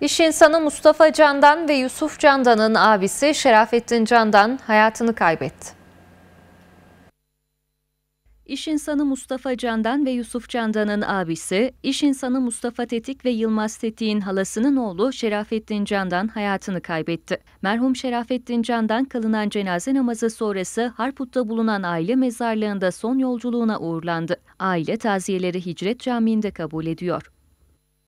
İş insanı Mustafa Candan ve Yusuf Candan'ın abisi Şerafettin Candan hayatını kaybetti. İş insanı Mustafa Candan ve Yusuf Candan'ın abisi, iş insanı Mustafa Tetik ve Yılmaz Tetik'in halasının oğlu Şerafettin Candan hayatını kaybetti. Merhum Şerafettin Candan kalınan cenaze namazı sonrası Harput'ta bulunan aile mezarlığında son yolculuğuna uğurlandı. Aile taziyeleri Hicret Camii'nde kabul ediyor.